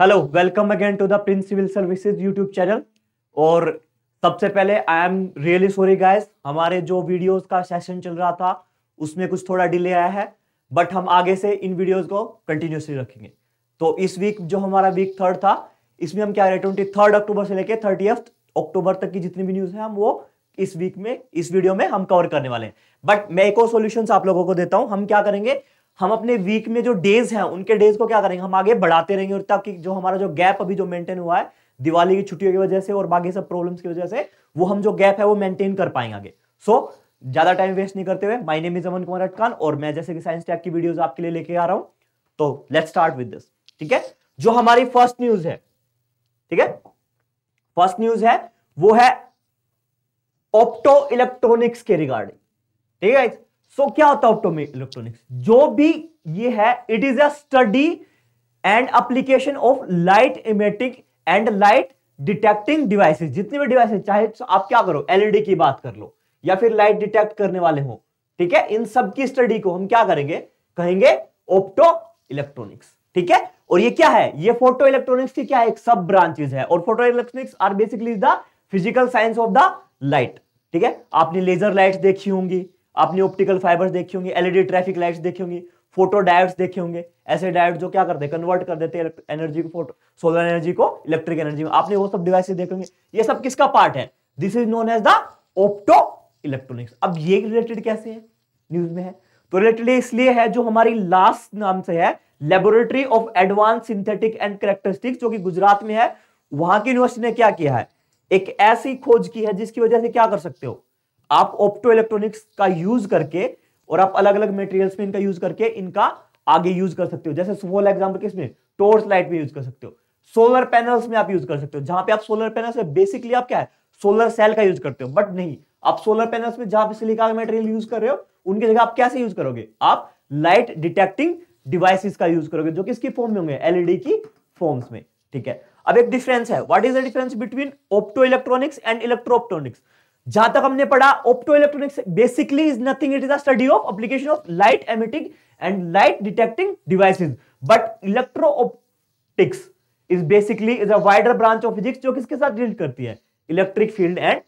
hello welcome again to the prince civil services YouTube channel और सबसे पहले I am really sorry guys हमारे जो वीडियोस का सेशन चल रहा था उसमें कुछ थोड़ा डिले आया है बट हम आगे से इन वीडियोस को कंटिन्यूसली रखेंगे तो इस वीक जो हमारा वीक थर्ड था इसमें हम क्या रहे ट्वेंटी थर्ड अक्टूबर से लेकर थर्टी अक्टूबर तक की जितनी भी न्यूज़ है हम वो इस वीक में इस वीडियो में हम कवर करने वाले हैं बट मैं एक और सोल्यूशन आप लोगों को देता हूँ हम क्या करेंगे हम अपने वीक में जो डेज हैं उनके डेज को क्या करेंगे हम आगे बढ़ाते रहेंगे और ताकि जो हमारा जो गैप अभी जो मेंटेन हुआ है दिवाली की छुट्टियों की वजह से और बाकी सब प्रॉब्लम्स की वजह से वो हम जो गैप है वो मेंटेन कर पाएंगे आगे सो so, ज्यादा टाइम वेस्ट नहीं करते हुए माइने में जमन कुमार अटकान और मैं जैसे कि साइंस टैप की वीडियोज आपके लिए लेके आ रहा हूं तो लेट स्टार्ट विद दिस ठीक है जो हमारी फर्स्ट न्यूज है ठीक है फर्स्ट न्यूज है वो है ऑप्टो इलेक्ट्रॉनिक्स के रिगार्डिंग ठीक है सो क्या होता है इलेक्ट्रॉनिक्स जो भी ये है it is a study and application of light emitting and light detecting devices जितने भी डिवाइसेस चाहे तो आप क्या करो एलईडी e की बात कर लो या फिर लाइट डिटेक्ट करने वाले हो ठीक है इन सब की स्टडी को हम क्या करेंगे कहेंगे ऑप्टो इलेक्ट्रॉनिक्स ठीक है और ये क्या है ये फोटो इलेक्ट्रॉनिक्स की क्या है एक सब ब्रांचेज है और photo electronics are basically the physical science of the light ठीक है आपने लेजर लाइट्स देखी होंगी आपने ऑप्टिकल फाइबर्स देखे होंगे एलईडी ट्रैफिक लाइट्स देखे होंगे फोटो डायोड्स देखे होंगे ऐसे डायोड जो क्या करते हैं कन्वर्ट कर देते हैं एनर्जी को फोटो सोलर एनर्जी को इलेक्ट्रिक एनर्जी में आपने वो सब डिवाइस देखेंगे ये सब किसका पार्ट है this is known as the opto electronics अब ये रिलेटेड कैसे है न्यूज में है तो रिलेटेड इसलिए है जो हमारी लास्ट नाम से है laboratory of advance synthetic and characteristics जो कि गुजरात में है वहां की यूनिवर्सिटी ने क्या किया है एक ऐसी खोज की है जिसकी वजह से क्या कर सकते हो आप ऑप्टो इलेक्ट्रॉनिक्स का यूज करके और आप अलग अलग मेटेरियल्स में इनका यूज करके इनका आगे यूज कर सकते हो जैसे फॉर एग्जाम्पल किसमें टोर्च लाइट में यूज कर सकते हो सोलर पैनल्स में आप यूज कर सकते हो जहां पे आप सोलर पैनल्स में बेसिकली आप क्या है सोलर सेल का यूज करते हो बट नहीं आप सोलर पैनल्स में जहां पे सिलिका का मेटेरियल यूज कर रहे हो उनकी जगह आप कैसे यूज करोगे आप लाइट डिटेक्टिंग डिवाइसेस का यूज करोगे जो किसकी फॉर्म में होंगे एलईडी e की फॉर्म्स में ठीक है अब एक डिफरेंस है what is the difference between opto electronics and electro optronics जहां तक हमने पढ़ा opto electronics basically is nothing it is a study of application of light emitting and light detecting devices but electro optics is basically is a wider branch of physics जो किसके साथ deal करती है electric field and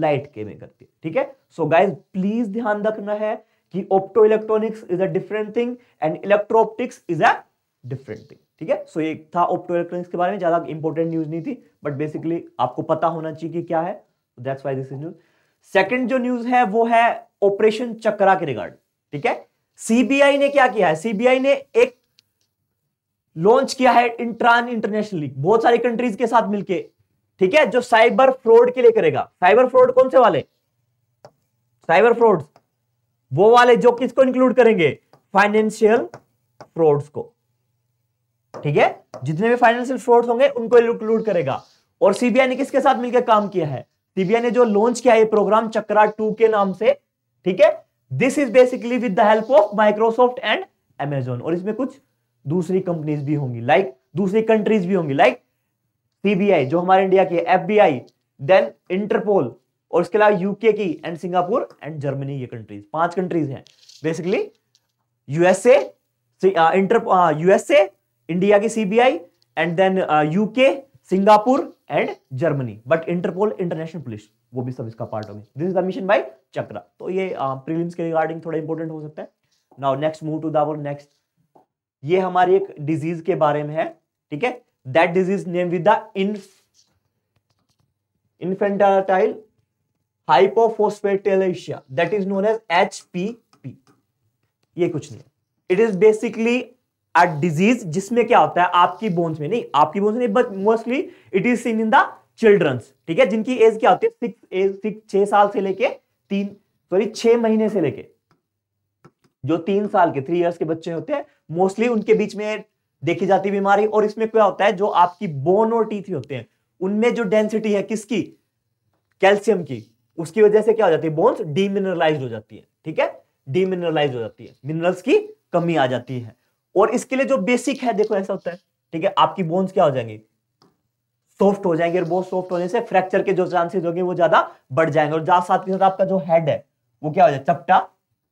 light के में करती है ठीक है सो गाइज प्लीज ध्यान रखना है कि opto electronics is a different thing and electro optics is a different thing ठीक है सो so, ये था ऑप्टो इलेक्ट्रॉनिक्स के बारे में ज्यादा इंपॉर्टेंट न्यूज नहीं थी बट बेसिकली आपको पता होना चाहिए कि क्या है that's why this is news second जो न्यूज है वो है ऑपरेशन चक्रा के रिगार्ड ठीक है सीबीआई ने क्या किया है सीबीआई ने एक लॉन्च किया है इंट्रान इंटरनेशनल लीग बहुत सारी कंट्रीज के साथ मिलके ठीक है जो साइबर फ्रॉड के लिए करेगा साइबर फ्रॉड कौन से वाले साइबर फ्रॉड वो वाले जो किसको इंक्लूड करेंगे फाइनेंशियल फ्रॉड्स को ठीक है जितने भी फाइनेंशियल फ्रॉड्स होंगे उनको इंक्लूड करेगा और सीबीआई ने किसके साथ मिलकर काम किया है सीबीआई ने जो लॉन्च किया है प्रोग्राम चक्रा टू के नाम से ठीक है this is basically with the help of Microsoft and Amazon और इसमें कुछ दूसरी कंपनीज भी होंगी लाइक like, दूसरी कंट्रीज भी होंगी लाइक like, सीबीआई जो हमारे इंडिया की एफ एफबीआई देन इंटरपोल और इसके अलावा यूके की एंड सिंगापुर एंड जर्मनी ये कंट्रीज पांच कंट्रीज हैं basically USA inter USA India की CBI and then UK Singapore and Germany but Interpol international police वो भी सब इसका पार्ट होगी this is the mission by Chakra तो ये प्रीलिम्स के रिगार्डिंग थोड़ा इंपॉर्टेंट हो सकता है नाउ नेक्स्ट मूव टू दावर नेक्स्ट ये हमारी एक डिजीज के बारे में है ठीक है that disease name with the infantile hypophosphatasia that is known as H ये कुछ नहीं it is basically a disease जिसमें क्या होता है आपकी बोन्स में नहीं आपकी बोन्स नहीं but mostly it is seen in the childrens ठीक है जिनकी एज क्या होती है सिक्स एज सिक्स छह साल से लेके तीन सॉरी छह महीने से लेके जो तीन साल के थ्री इयर्स के बच्चे होते हैं मोस्टली उनके बीच में देखी जाती बीमारी और इसमें क्या होता है जो आपकी बोन और टीथ होते हैं उनमें जो डेंसिटी है किसकी कैल्सियम की उसकी वजह से क्या हो जाती है बोन्स डीमिनरलाइज हो जाती है ठीक है डीमिनरलाइज हो जाती है मिनरल्स की कमी आ जाती है और इसके लिए जो बेसिक है देखो ऐसा होता है ठीक है आपकी बोन्स क्या हो जाएंगी सॉफ्ट हो जाएंगे और बहुत सॉफ्ट होने से फ्रैक्चर के जो चांसेस होंगे वो ज्यादा बढ़ जाएंगे और साथ के साथ आपका जो हेड है वो क्या हो जाए चपटा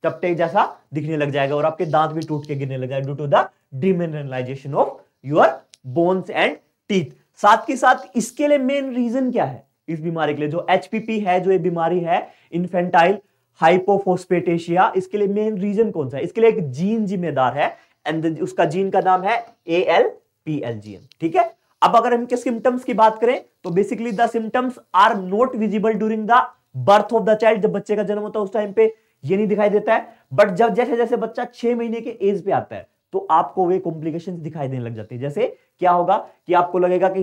चपटे जैसा दिखने लग जाएगा और आपके दांत भी टूट के गिरने लग जाएगा due to the demineralisation of your bones and teeth साथ के साथ इसके लिए मेन रीजन क्या है इस बीमारी के लिए जो एचपीपी है जो ये बीमारी है इन्फेंटाइल हाइपोफोस्पेटेशिया इसके लिए मेन रीजन कौन सा है इसके लिए एक जीन जिम्मेदार है एंड उसका जीन का नाम है A L P L G M ठीक है अब अगर हम इनके सिम्टम्स की बात करें तो basically the symptoms are not visible during the birth of the child जब बच्चे का जन्म होता है उस टाइम पे ये नहीं दिखाई देता है बट जब जैसे जैसे बच्चा छह महीने के एज पे आता है तो आपको वे कॉम्प्लिकेशन दिखाई देने लग जाते हैं जैसे क्या होगा कि आपको लगेगा कि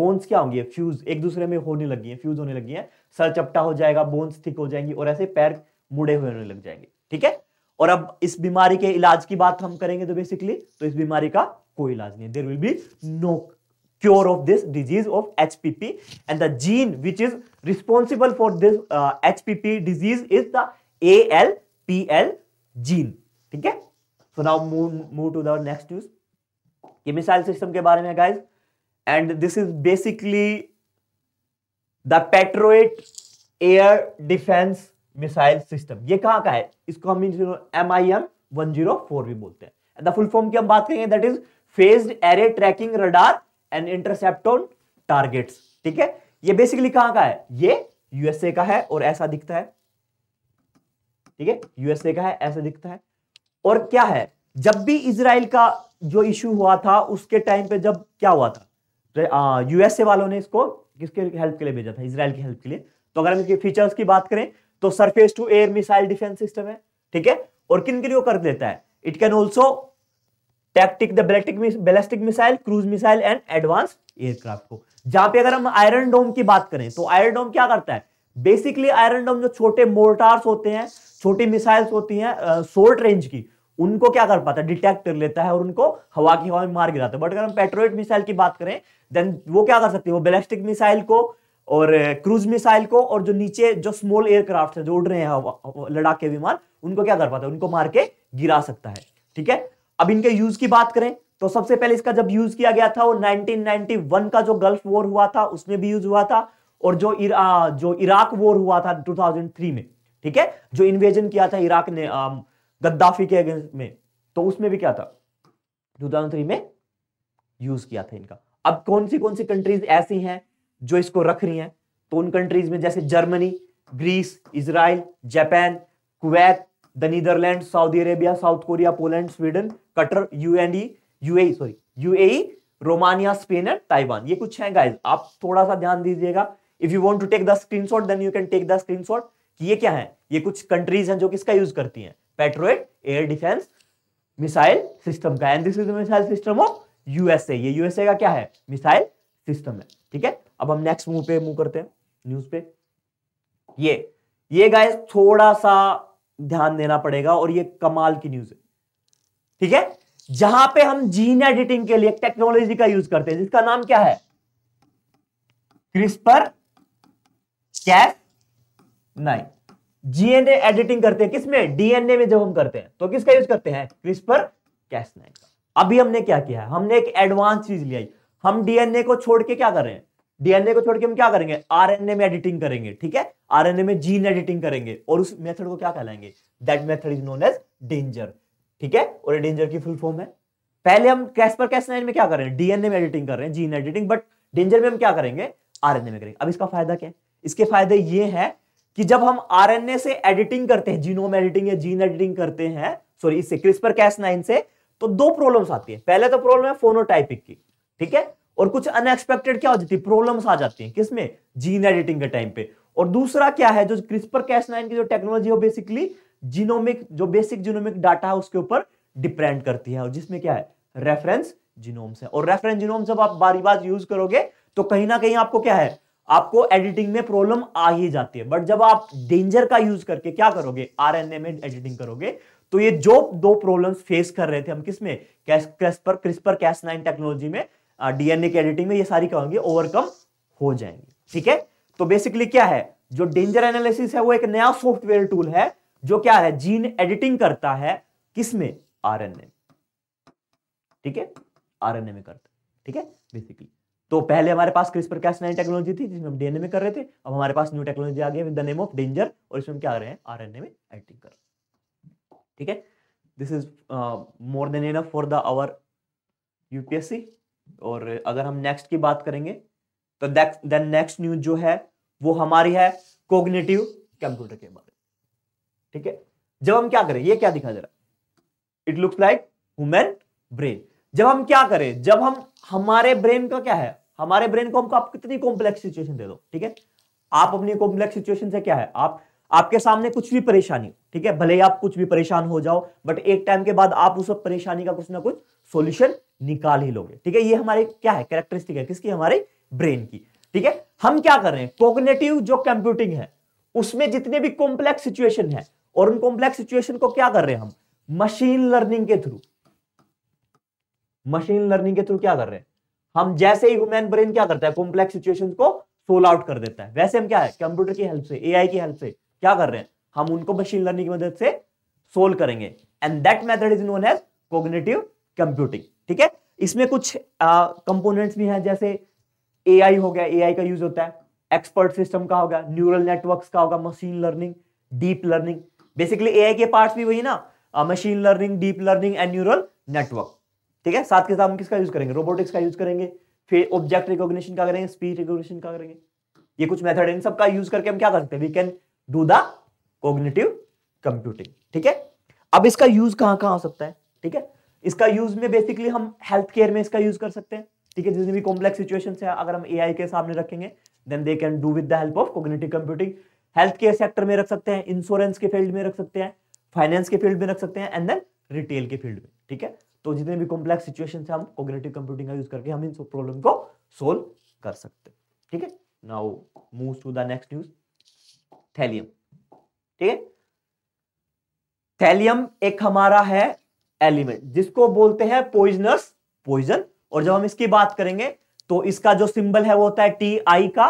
बोन्स क्या होंगी फ्यूज एक दूसरे में होने लगी है फ्यूज होने लगी है सर चपटा हो जाएगा बोन्स थिक हो जाएंगी और ऐसे पैर मुड़े हुए होने लग जाएंगे ठीक है और अब इस बीमारी के इलाज की बात हम करेंगे तो बेसिकली तो इस बीमारी का कोई इलाज नहीं there will be no cure of this disease of H P P and the gene which is responsible for this H P P disease is the A L P L gene ठीक है so now move to the next news ये missile system के बारे में guys and this is basically the Patriot air defence missile system ये कहां का है इसको हम M I M one zero four भी बोलते हैं फुल फॉर्म की हम बात करेंगे that is phased array tracking radar and interception on targets ठीक है ये बेसिकली कहां का है ये यूएसए का है और ऐसा दिखता है ठीक है यूएसए का है ऐसा दिखता है और क्या है जब भी इसराइल का जो इश्यू हुआ था उसके टाइम पे जब क्या हुआ था यूएसए तो, वालों ने इसको किसके हेल्प के लिए भेजा था इसराइल की हेल्प के लिए तो अगर हम इसके फीचर्स की बात करें तो surface to air missile defence system है ठीक है और किन के लिए कर देता है it can also tackle the missile cruise missile and advance aircraft को जहां पे अगर हम आयरन डोम की बात करें तो आयरन डोम क्या करता है बेसिकली आयरन डोम जो छोटे मोर्टार्स होते हैं छोटी मिसाइल्स होती हैं शोर्ट रेंज की उनको क्या कर पाता है डिटेक्ट कर लेता है और उनको हवा की हवा में मार गिराता है बट अगर हम पेट्रोइ मिसाइल की बात करें देन वो क्या कर सकती है वो बैलिस्टिक मिसाइल को और क्रूज मिसाइल को और जो नीचे जो स्मॉल एयरक्राफ्ट है जो उड़ रहे हैं लड़ाक के विमान उनको क्या कर पाता है उनको मार के गिरा सकता है ठीक है अब इनके यूज की बात करें तो सबसे पहले इसका जब यूज किया गया था वो 1991 का जो गल्फ वॉर हुआ था उसमें भी यूज हुआ था और जो इरा, जो इराक वॉर हुआ था 2003 में ठीक है जो इन्वेजन किया था इराक ने गद्दाफी के अगेंस्ट में तो उसमें भी क्या था 2003 में यूज किया था इनका अब कौन सी कौन सी कंट्रीज ऐसी हैं जो इसको रख रही हैं तो उन कंट्रीज में जैसे Germany Greece Israel Japan Kuwait the Netherland Saudi Arabia South Korea Poland Sweden Qatar U UAE sorry A Romania Spain and Taiwan ये कुछ है गाइज आप थोड़ा सा ध्यान दीजिएगा if you want to take the screenshot then you can take the screenshot कि ये क्या है ये कुछ कंट्रीज हैं जो किसका यूज करती हैं Patriot air defence missile system का and this is missile system of USA ये यूएसए का क्या है मिसाइल सिस्टम है ठीक है अब हम नेक्स्ट मूव पे मूव करते हैं न्यूज पे ये ये गाइस थोड़ा सा ध्यान देना पड़ेगा और ये कमाल की न्यूज है ठीक है जहां पे हम जीन एडिटिंग के लिए टेक्नोलॉजी का यूज करते हैं जिसका नाम क्या है CRISPR Cas nine gene editing करते हैं किसमें डीएनए में जब हम करते हैं तो किसका यूज करते हैं क्रिस्पर कैस नाइन अभी हमने क्या किया है हमने एक एडवांस चीज लिया हम डीएनए को छोड़ के क्या कर रहे हैं डीएनए को छोड़ के हम क्या करेंगे आरएनए में एडिटिंग करेंगे ठीक है आरएनए में जीन एडिटिंग करेंगे और उस मेथड को क्या कहलाएंगे that method is known as danger ठीक है और डेंजर की फुल फॉर्म है पहले हम कैस्पर कैसनाइन में क्या कर रहे हैं डीएनए में एडिटिंग कर रहे हैं जीन एडिटिंग बट डेंजर में हम क्या करेंगे आरएनए में करेंगे अब इसका फायदा क्या है इसके फायदे ये है कि जब हम आरएनए से एडिटिंग करते हैं जीनोम एडिटिंग या जीन एडिटिंग करते हैं सॉरी इससे क्रिस्पर कैस नाइन से तो दो प्रॉब्लम्स आती है पहले तो प्रॉब्लम है फोनोटाइपिक की ठीक है और कुछ अनएक्सपेक्टेड क्या हो जाती है प्रॉब्लम्स आ जाती हैं किसमें जीन एडिटिंग के टाइम पे और दूसरा क्या है जो क्रिस्पर कैश नाइन की जो टेक्नोलॉजी है बेसिकली जीनोमिक जो बेसिक जीनोमिक डाटा है उसके ऊपर डिपेंड करती है और जिसमें क्या है रेफरेंस जीनोम्स है और रेफरेंस जीनोम जब आप बारी बार यूज करोगे तो कहीं ना कहीं आपको क्या है आपको एडिटिंग में प्रॉब्लम आ ही जाती है बट जब आप डेंजर का यूज करके क्या करोगे आर में एडिटिंग करोगे तो ये जो दो प्रॉब्लम्स फेस कर रहे थे हम किसमें क्रिस्पर कैश नाइन टेक्नोलॉजी में डीएनए के एडिटिंग में ये सारी क्या होंगी ओवरकम हो जाएंगी ठीक है तो बेसिकली क्या है जो डेंजर एनालिसिस है वो एक नया सॉफ्टवेयर टूल है जो क्या है जीन एडिटिंग करता है किसमें आरएनए ठीक है आरएनए में करता है ठीक है बेसिकली तो पहले हमारे पास क्रिस्पर कैस नई टेक्नोलॉजी थी जिसमें हम डीएनए में कर रहे थे अब हमारे पास न्यू टेक्नोलॉजी आ गई with the name of danger और इसमें क्या आ रहे हैं आरएनए में एडिटिंग कर ठीक है this is more than enough for the our UPSC और अगर हम नेक्स्ट की बात करेंगे तो देन नेक्स्ट न्यूज जो है वो हमारी है कोग्नेटिव कंप्यूटर के बारे में ठीक है जब हम क्या करें ये क्या दिखा जरा it looks like human brain जब हम क्या करें जब हम हमारे ब्रेन का क्या है हमारे ब्रेन को हमको आप कितनी कॉम्प्लेक्स सिचुएशन दे दो ठीक है आप अपनी कॉम्प्लेक्स सिचुएशन से क्या है आप आपके सामने कुछ भी परेशानी ठीक है भले ही आप कुछ भी परेशान हो जाओ बट एक टाइम के बाद आप उस परेशानी का कुछ ना कुछ सोल्यूशन निकाल ही लोगे ठीक है ये हमारे क्या है कैरेक्टरिस्टिक है किसकी हमारे ब्रेन की ठीक है हम क्या कर रहे हैं कोग्नेटिव जो कंप्यूटिंग है उसमें जितने भी कॉम्प्लेक्स सिचुएशन है और उन कॉम्प्लेक्स सिचुएशन को क्या कर रहे हैं हम मशीन लर्निंग के थ्रू मशीन लर्निंग के थ्रू क्या कर रहे हैं हम जैसे ही ह्यूमन ब्रेन क्या करता है कॉम्प्लेक्स सिचुएशन को सोल आउट कर देता है वैसे हम क्या है कंप्यूटर की हेल्प से एआई की हेल्प से क्या कर रहे हैं हम उनको मशीन लर्निंग की मदद से सोल्व करेंगे and that method is known as cognitive computing ठीक है इसमें कुछ कंपोनेंट्स uh, भी हैं जैसे एआई हो गया एआई का यूज होता है एक्सपर्ट सिस्टम का होगा न्यूरल नेटवर्क्स का होगा machine learning deep learning basically AI के पार्ट्स भी वही ना machine learning deep learning and neural network ठीक है साथ के साथ हम किसका यूज करेंगे रोबोटिक्स का यूज करेंगे फिर ऑब्जेक्ट रिकॉग्निशन का करेंगे स्पीच रिकॉग्निशन का करेंगे ये कुछ मेथड है इन सब का यूज करके हम क्या करते हैं we can do the cognitive computing ठीक है अब इसका यूज कहां कहां हो सकता है ठीक है इसका यूज में बेसिकली हम हेल्थ केयर में इसका यूज कर सकते हैं ठीक है जितनी भी कॉम्प्लेक्स सिचुएशन है अगर हम ए के सामने रखेंगे then they can do with the help of cognitive computing health care sector में रख सकते हैं इंश्योरेंस के फील्ड में रख सकते हैं फाइनेंस के फील्ड में रख सकते हैं एंड देन रिटेल के फील्ड में ठीक है तो जितने भी कॉम्प्लेक्स सिचुएशन है हम कोग्नेटिव कंप्यूटिंग का यूज करके हम इन प्रॉब्लम को सोल्व कर सकते हैं ठीक है now move to the next news thallium ठीक है थैलियम एक हमारा है एलिमेंट जिसको बोलते हैं पोइजनस पोइजन और जब हम इसकी बात करेंगे तो इसका जो सिंबल है वो होता है टी आई का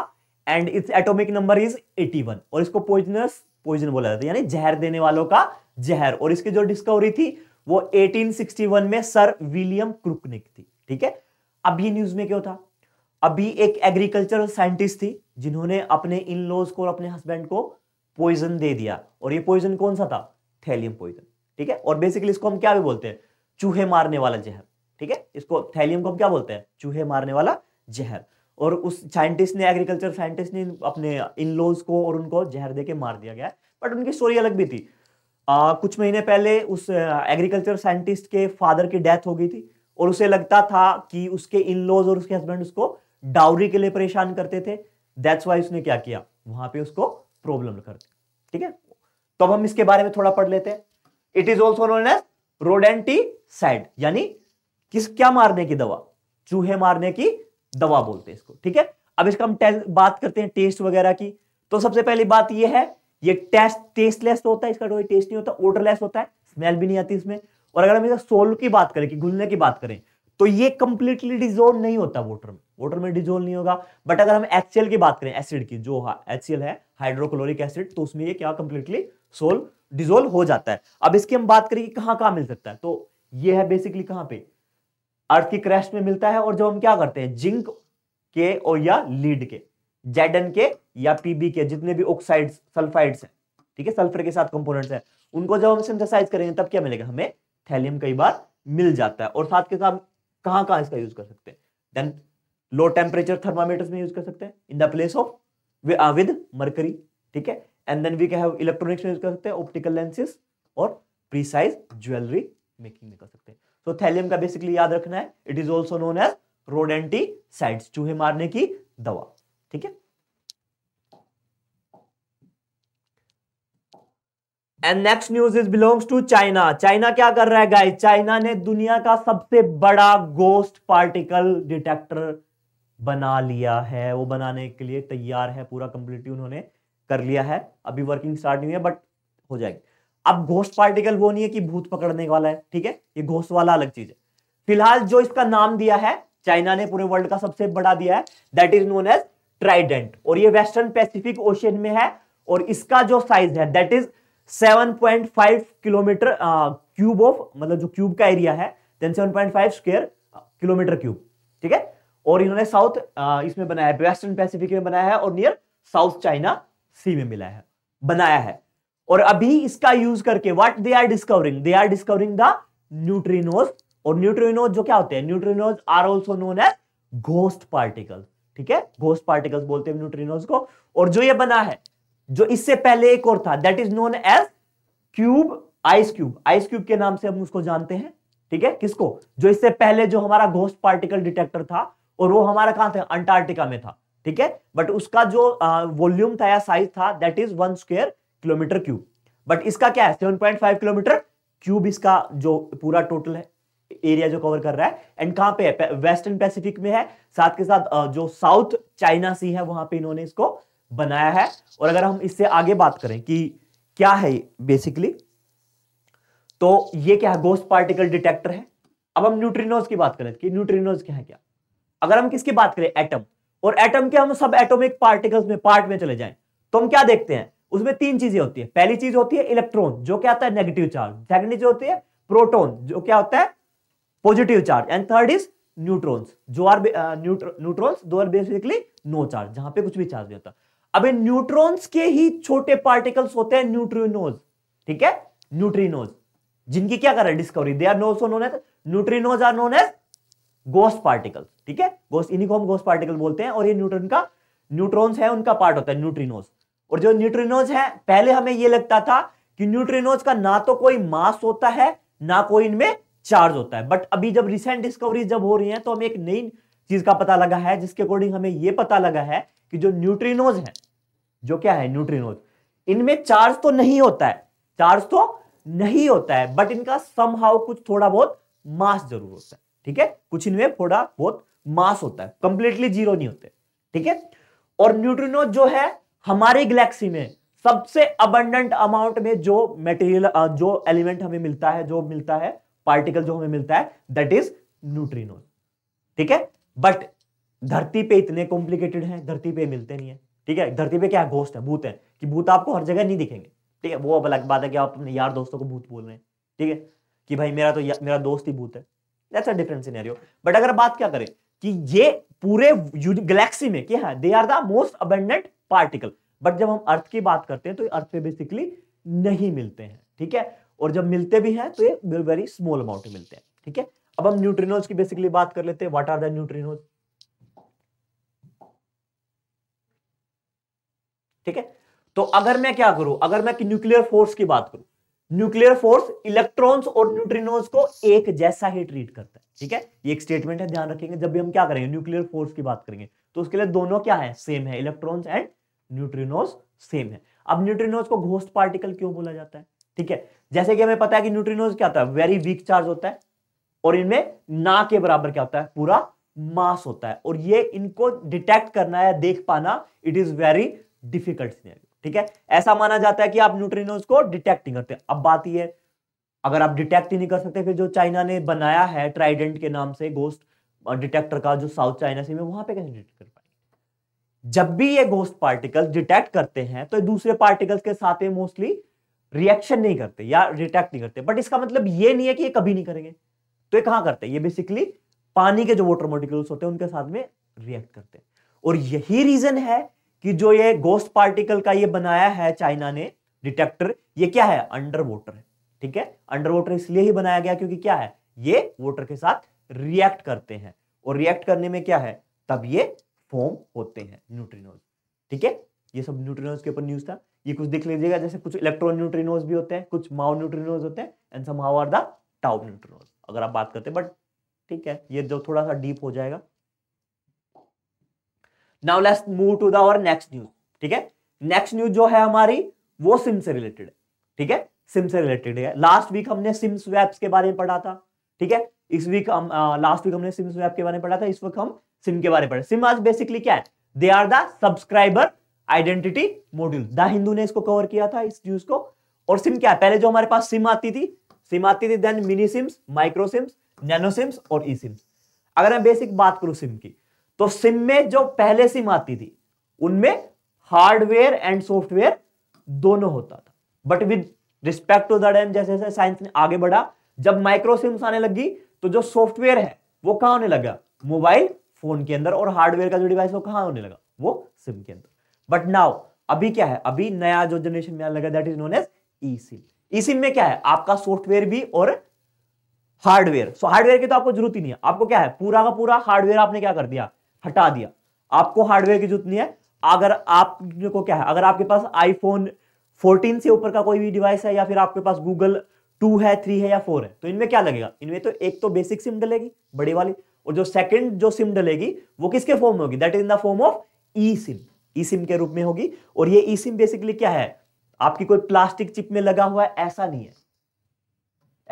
and it's atomic number is 81 और इसको पोइजनस पोइजन बोला जाता है यानी जहर देने वालों का जहर और इसकी जो डिस्कवरी थी वो 1861 में सर विलियम क्रुकनिक थी ठीक है अब ये न्यूज में क्यों था अभी एक एग्रीकल्चरल साइंटिस्ट थी जिन्होंने अपने इन लॉज को और अपने हस्बैंड को पॉइजन दे दिया और ये पॉइजन कौन सा था थैलियम पॉइजन ठीक है और बेसिकली इसको हम क्या भी बोलते हैं चूहे मारने वाला जहर ठीक है इसको थैलियम को हम क्या बोलते हैं चूहे मारने वाला जहर और उस साइंटिस्ट ने एग्रीकल्चर साइंटिस्ट ने अपने इन लॉज को और उनको जहर दे के मार दिया गया बट उनकी स्टोरी अलग भी थी आ, कुछ महीने पहले उस एग्रीकल्चर साइंटिस्ट के फादर की डेथ हो गई थी और उसे लगता था कि उसके इन लॉज और उसके हस्बैंड उसको डाउरी के लिए परेशान करते थे दैट्स वाई उसने क्या किया वहां पे उसको प्रॉब्लम कर ठीक है तो अब हम इसके बारे में थोड़ा पढ़ लेते हैं it is also known as side यानी किस क्या मारने की दवा चूहे मारने की दवा बोलते हैं इसको ठीक है अब इसका हम बात करते हैं टेस्ट वगैरह की तो सबसे पहली बात यह है ये टेस्ट टेस्टलेस होता है इसका कोई टेस्ट नहीं होता ओडरलेस होता है स्मेल भी नहीं आती इसमें और अगर हम इसका सोल की बात करें कि घुलने की बात करें तो ये कंप्लीटली डिजोल्व नहीं होता वोटर में वोटर में डिजोल्व नहीं होगा बट अगर हम एच की बात करें एसिड की जो एच है हाइड्रोक्लोरिक एसिड तो उसमें ये क्या कंप्लीटली सोल डिजोल्व हो जाता है अब इसकी हम बात करें कि कहां कहां मिल सकता है तो ये है बेसिकली कहां पे अर्थ की क्रैश में मिलता है और जब हम क्या करते हैं जिंक के और या लीड के जेडन के या पीबी के जितने भी ऑक्साइड्स सल्फाइड्स हैं ठीक है सल्फर के साथ कंपोनेंट्स हैं उनको जब हम सिंथेसाइज करेंगे तब क्या मिलेगा हमें थैलियम कई बार मिल जाता है और साथ के साथ कहाँ कहाँ इसका यूज कर सकते हैं देन लो टेम्परेचर थर्मामीटर्स में यूज कर सकते हैं in the place of with mercury ठीक है and then we can have electronics में यूज कर सकते हैं ऑप्टिकल लेंसेज और प्रीसाइज ज्वेलरी मेकिंग में कर सकते हैं सो so, थैलियम का बेसिकली याद रखना है it is also known as rodenticides चूहे मारने की दवा ठीक है and next news is belongs to China China क्या कर रहा है गाइस चाइना ने दुनिया का सबसे बड़ा गोस्ट पार्टिकल डिटेक्टर बना लिया है वो बनाने के लिए तैयार है पूरा कंप्लीटली उन्होंने कर लिया है अभी वर्किंग स्टार्ट नहीं है बट हो जाएगी अब घोस्ट पार्टिकल वो नहीं है कि भूत पकड़ने वाला है ठीक है ये घोस्ट वाला अलग चीज है फिलहाल जो इसका नाम दिया है चाइना ने पूरे वर्ल्ड का सबसे बड़ा दिया है that is known as trident और ये वेस्टर्न पैसिफिक ओशियन में है और इसका जो साइज है that is 7.5 kilometre cube of मतलब जो क्यूब का एरिया है देन 7.5 स्क्वायर किलोमीटर क्यूब ठीक है और इन्होंने साउथ इसमें बनाया है वेस्टर्न पैसिफिक में बनाया है और नियर साउथ चाइना सी में मिला है बनाया है और अभी इसका यूज करके what they are discovering they are discovering the neutrinos और न्यूट्रिनोज जो क्या होते हैं neutrinos are also known as ghost particle ठीक है घोस्ट पार्टिकल्स बोलते हैं न्यूट्रिनोज को और जो ये बना है जो इससे पहले एक और था that is known as cube ice cube ice cube के नाम से हम उसको जानते हैं ठीक है किसको जो इससे पहले जो हमारा घोस्ट पार्टिकल डिटेक्टर था और वो हमारा कहां था अंटार्कटिका में था ठीक है बट उसका जो वॉल्यूम था या साइज था that is one square kilometre cube but इसका क्या है seven point five kilometre cube इसका जो पूरा टोटल है एरिया जो कवर कर रहा है एंड कहां पे है वेस्टर्न पैसिफिक में है साथ के साथ जो साउथ चाइना सी है वहां पे इन्होंने इसको बनाया है और अगर हम इससे आगे बात करें कि क्या है बेसिकली तो ये क्या है गोस्ट पार्टिकल डिटेक्टर है अब हम न्यूट्रिनोज की बात करें कि न्यूट्रिनोज क्या है क्या अगर हम किसकी बात करें एटम और एटम के हम सब एटॉमिक पार्टिकल्स में पार्ट में चले जाएं तो हम क्या देखते हैं उसमें तीन चीजें होती है पहली चीज होती है इलेक्ट्रॉन जो क्या आता है नेगेटिव चार्ज सेकंड चीज होती है प्रोटोन जो क्या होता है positive charge and third is neutrons जो आर न्यूट्रॉन्स uh, दो आर बेसिकली नो चार्ज जहां पे कुछ भी चार्ज नहीं होता अब न्यूट्रॉन्स के ही छोटे पार्टिकल्स होते हैं न्यूट्रिनोज ठीक है न्यूट्रिनोज जिनकी क्या कर रहा है discovery they are so known as neutrinos are known as ghost particle ठीक है गोस्ट इन्हीं को हम गोस्ट पार्टिकल बोलते हैं और ये न्यूट्रॉन का न्यूट्रॉन्स है उनका पार्ट होता है न्यूट्रिनोज और जो न्यूट्रिनोज है पहले हमें ये लगता था कि न्यूट्रिनोज का ना तो कोई मास होता है ना कोई इनमें चार्ज होता है बट अभी जब रिसेंट डिस्कवरी जब हो रही है तो हमें एक नई चीज का पता लगा है जिसके अकॉर्डिंग हमें यह पता लगा है कि जो न्यूट्रीनोज है जो क्या है न्यूट्रिनोज इनमें चार्ज तो नहीं होता है चार्ज तो नहीं होता है बट इनका समहाउ कुछ थोड़ा बहुत मास जरूर होता है ठीक है कुछ इनमें थोड़ा बहुत मास होता है कंप्लीटली जीरो नहीं होते ठीक है और न्यूट्रिनो जो है हमारी गैलेक्सी में सबसे अबंडेंट अमाउंट में जो मेटेरियल जो एलिमेंट हमें मिलता है जो मिलता है पार्टिकल जो हमें मिलता है दैट इज न्यूट्रीनोज ठीक है बट धरती पे इतने कॉम्प्लिकेटेड हैं धरती पे मिलते नहीं है ठीक है धरती पे क्या घोष्ट है भूत है कि भूत आपको हर जगह नहीं दिखेंगे ठीक है वो अब अलग बात है कि आप अपने यार दोस्तों को भूत बोल रहे हैं ठीक है कि भाई मेरा तो मेरा दोस्त ही भूत है that's a different scenario but अगर बात क्या करें कि ये पूरे गैलेक्सी में क्या है they are the most abundant particle but जब हम अर्थ की बात करते हैं तो अर्थ पे बेसिकली नहीं मिलते हैं ठीक है और जब मिलते भी हैं तो ये वेरी स्मॉल अमाउंट मिलते हैं ठीक है अब हम न्यूट्रिनोज की बेसिकली बात कर लेते हैं व्हाट आर द न्यूट्रिनोज ठीक है तो अगर मैं क्या करूं अगर मैं न्यूक्लियर फोर्स की बात करूं न्यूक्लियर फोर्स इलेक्ट्रॉन्स और न्यूट्रिनोस को एक जैसा ही ट्रीट करता है ठीक है ये एक स्टेटमेंट है ध्यान रखेंगे जब भी हम क्या करेंगे न्यूक्लियर फोर्स की बात करेंगे तो उसके लिए दोनों क्या है सेम है इलेक्ट्रॉन्स एंड न्यूट्रिनोस सेम है अब न्यूट्रिनोज को घोस्ट पार्टिकल क्यों बोला जाता है ठीक है जैसे कि हमें पता है कि न्यूट्रिनोज क्या होता है वेरी वीक चार्ज होता है और इनमें ना के बराबर क्या होता है पूरा मास होता है और ये इनको डिटेक्ट करना है देख पाना it is very difficult scenario ठीक है ऐसा माना जाता है कि आप न्यूट्रिनोज को डिटेक्ट नहीं करते अब बात यह है अगर आप डिटेक्ट ही नहीं कर सकते फिर जो चाइना ने बनाया है ट्राइडेंट के नाम से गोस्ट डिटेक्टर का जो साउथ चाइना से में वहां पे कैसे डिटेक्ट कर पाएंगे जब भी ये गोस्ट पार्टिकल डिटेक्ट करते हैं तो दूसरे पार्टिकल्स के साथ मोस्टली रिएक्शन नहीं करते या डिटेक्ट नहीं करते बट इसका मतलब ये नहीं है कि ये कभी नहीं करेंगे तो ये कहां करते हैं ये बेसिकली पानी के जो वोटर मोटिकल्स होते हैं उनके साथ में रिएक्ट करते हैं और यही रीजन है कि जो ये गोस्ट पार्टिकल का ये बनाया है चाइना ने डिटेक्टर ये क्या है अंडर वोटर है ठीक है अंडर वोटर इसलिए ही बनाया गया क्योंकि क्या है ये वोटर के साथ रिएक्ट करते हैं और रिएक्ट करने में क्या है तब ये फॉर्म होते हैं न्यूट्रीनोज ठीक है ये सब न्यूट्रीनोज के ऊपर न्यूज था ये कुछ देख लीजिएगा जैसे कुछ इलेक्ट्रॉन न्यूट्रीनोज भी होते हैं कुछ माओ न्यूट्रीनोज होते हैं and somehow are the tau neutrinos अगर आप बात करते हैं बट ठीक है ये जो थोड़ा सा डीप हो जाएगा now let's move to the next news ठीक है नेक्स्ट न्यूज जो है हमारी वो सिम से रिलेटेड है ठीक है सिम से रिलेटेड है लास्ट वीक हमने सिम स्वैप्स के बारे में पढ़ा था ठीक है इस वीक हम लास्ट वीक हमने सिम स्वैप के बारे में पढ़ा था इस वक्त हम सिम के बारे में पढ़े सिम आज बेसिकली क्या है they are the subscriber identity module the Hindu ने इसको कवर किया था इस न्यूज को और सिम क्या है पहले जो हमारे पास सिम आती थी सिम आती थी then mini SIMs micro SIMs nano SIMs और ई e सिम्स अगर मैं बेसिक बात करूं सिम की तो सिम में जो पहले सिम आती थी उनमें हार्डवेयर एंड सॉफ्टवेयर दोनों होता था but with respect to them जैसे जैसे साइंस ने आगे बढ़ा जब माइक्रो सिम्स आने लगी तो जो सॉफ्टवेयर है वो कहां होने लगा मोबाइल फोन के अंदर और हार्डवेयर का जो डिवाइस वो कहां होने लगा वो सिम के अंदर बट नाउ अभी क्या है अभी नया जो जनरेशन में आने लगा that is known as E SIM E SIM में क्या है आपका सॉफ्टवेयर भी और हार्डवेयर सो हार्डवेयर की तो आपको जरूरत ही नहीं है आपको क्या है पूरा का पूरा हार्डवेयर आपने क्या कर दिया हटा दिया आपको हार्डवेयर की जरूरत नहीं है अगर आपको क्या है अगर आपके पास आईफोन 14 से ऊपर का कोई भी डिवाइस है या फिर आपके पास गूगल टू है थ्री है या फोर है तो इनमें क्या लगेगा इनमें तो एक तो बेसिक सिम डलेगी बड़ी वाली और जो सेकंड जो सिम डलेगी वो किसके फॉर्म में होगी that is in the form of E SIM E SIM के रूप में होगी और ये ई सिम बेसिकली क्या है आपकी कोई प्लास्टिक चिप में लगा हुआ है ऐसा नहीं है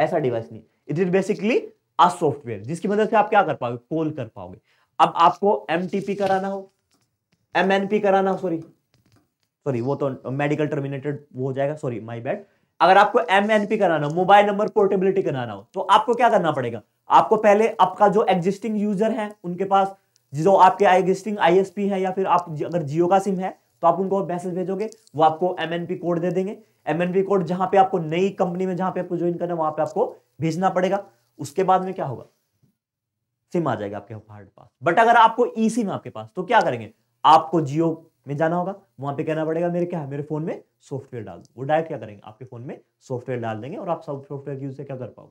ऐसा डिवाइस नहीं it is basically a software जिसकी मदद से आप क्या कर पाओगे कॉल कर पाओगे अब आपको एम कराना हो एम कराना हो सॉरी सॉरी वो तो मेडिकल टर्मिनेटेड वो हो जाएगा सॉरी माई बैड अगर आपको एम कराना हो मोबाइल नंबर पोर्टेबिलिटी कराना हो तो आपको क्या करना पड़ेगा आपको पहले आपका जो एग्जिस्टिंग यूजर है उनके पास जो आपके एग्जिस्टिंग आईएसपी है या फिर आप अगर जियो का सिम है तो आप उनको मैसेज भेजोगे वो आपको पी कोड दे देंगे पी कोड जहां पे आपको नई कंपनी में जहां पे आपको ज्वाइन करना है वहां पे आपको भेजना पड़ेगा उसके बाद में क्या होगा सिम आ जाएगा आपके हार्ड पास बट अगर आपको ई सिम आपके पास तो क्या करेंगे आपको जियो में जाना होगा वहां पे कहना पड़ेगा मेरे क्या है मेरे फोन में सॉफ्टवेयर डाल दो वो डायरेक्ट क्या करेंगे आपके फोन में सॉफ्टवेयर डाल देंगे और आप सॉफ्टवेयर यूज से क्या कर पाओ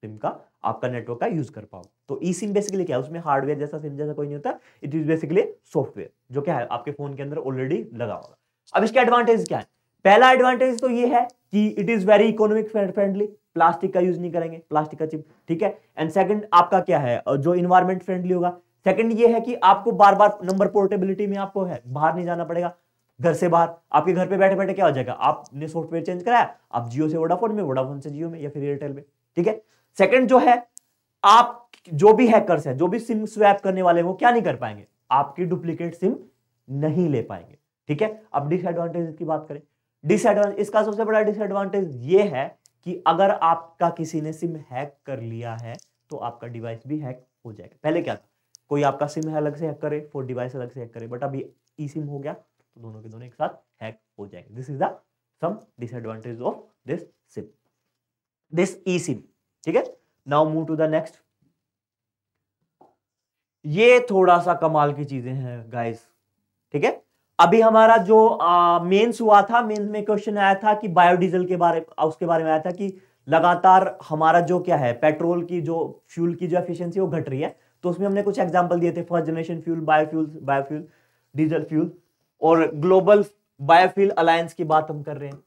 सिम का आपका नेटवर्क का यूज कर पाओ तो ई सिम बेसिकली क्या है उसमें हार्डवेयर जैसा सिम जैसा कोई नहीं होता इट इज बेसिकली सॉफ्टवेयर जो क्या है आपके फोन के अंदर ऑलरेडी लगा होगा अब इसका एडवांटेज क्या है पहला एडवांटेज तो ये है कि it is very economic friendly plastic का यूज नहीं करेंगे प्लास्टिक का चिप ठीक है एंड सेकंड आपका क्या है जो इन्वायरमेंट फ्रेंडली होगा सेकंड ये है कि आपको बार बार नंबर पोर्टेबिलिटी में आपको है बाहर नहीं जाना पड़ेगा घर से बाहर आपके घर पे बैठे बैठे क्या हो जाएगा आपने सॉफ्टवेयर चेंज कराया आप जियो से वोडाफोन में वोडाफोन से जियो में या फिर एयरटेल में ठीक है सेकंड जो है आप जो भी हैकर्स है जो भी सिम स्वैप करने वाले वो क्या नहीं कर पाएंगे आपकी डुप्लीकेट सिम नहीं ले पाएंगे ठीक है अब डिसएडवांटेज की बात करें डिसएडवांटेज इसका सबसे बड़ा डिसएडवांटेज ये है कि अगर आपका किसी ने सिम हैक कर लिया है तो आपका डिवाइस भी हैक हो जाएगा पहले क्या था कोई आपका सिम है अलग से हैक करे फोर डिवाइस अलग से हैक करे बट अभी ई सिम हो गया तो दोनों के दोनों एक साथ हैक हो जाएंगे this is the some disadvantage of this SIM this E SIM ठीक है now move to the next ये थोड़ा सा कमाल की चीजें हैं गाइस ठीक है अभी हमारा जो मेंस हुआ था मेंस में क्वेश्चन आया था कि बायोडीजल के बारे उसके बारे में आया था कि लगातार हमारा जो क्या है पेट्रोल की जो फ्यूल की जो एफिशिएंसी वो घट रही है तो उसमें हमने कुछ एग्जांपल दिए थे first generation fuel biofuel biofuel diesel fuel और ग्लोबल बायोफ्यूल अलायंस की बात हम कर रहे हैं